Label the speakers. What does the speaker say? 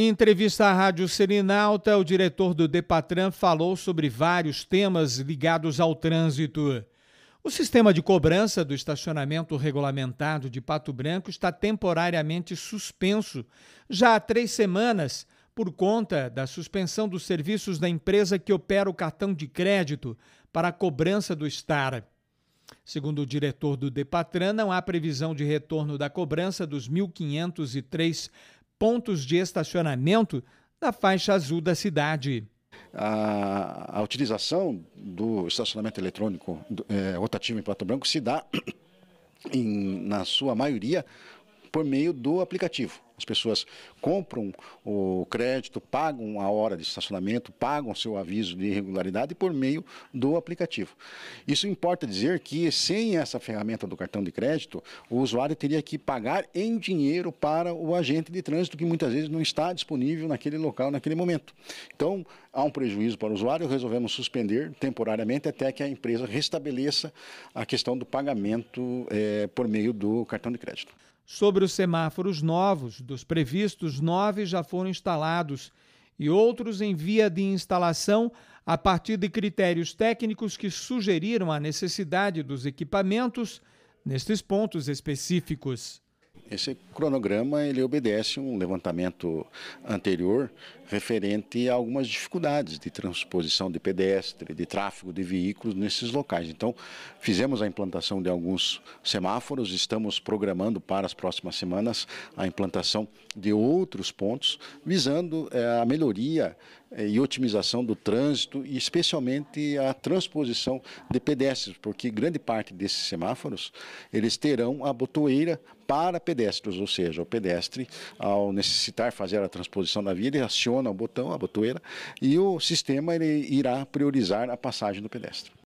Speaker 1: Em entrevista à Rádio Serenalta, o diretor do Depatran falou sobre vários temas ligados ao trânsito. O sistema de cobrança do estacionamento regulamentado de Pato Branco está temporariamente suspenso já há três semanas por conta da suspensão dos serviços da empresa que opera o cartão de crédito para a cobrança do STAR. Segundo o diretor do Depatran, não há previsão de retorno da cobrança dos 1.503 pontos de
Speaker 2: estacionamento da faixa azul da cidade. A, a utilização do estacionamento eletrônico do, é, rotativo em Pato Branco se dá, em, na sua maioria, por meio do aplicativo. As pessoas compram o crédito, pagam a hora de estacionamento, pagam seu aviso de irregularidade por meio do aplicativo. Isso importa dizer que sem essa ferramenta do cartão de crédito, o usuário teria que pagar em dinheiro para o agente de trânsito, que muitas vezes não está disponível naquele local, naquele momento. Então, há um prejuízo para o usuário, resolvemos suspender temporariamente até que a empresa restabeleça a questão do pagamento é, por meio do cartão de crédito.
Speaker 1: Sobre os semáforos novos, dos previstos, nove já foram instalados e outros em via de instalação a partir de critérios técnicos que sugeriram a necessidade dos equipamentos nestes pontos específicos.
Speaker 2: Esse cronograma ele obedece um levantamento anterior referente a algumas dificuldades de transposição de pedestre, de tráfego de veículos nesses locais. Então, fizemos a implantação de alguns semáforos, estamos programando para as próximas semanas a implantação de outros pontos, visando é, a melhoria eh, e otimização do trânsito e especialmente a transposição de pedestres, porque grande parte desses semáforos eles terão a botoeira para pedestres pedestres, ou seja, o pedestre, ao necessitar fazer a transposição da via, ele aciona o botão, a botoeira, e o sistema ele irá priorizar a passagem do pedestre.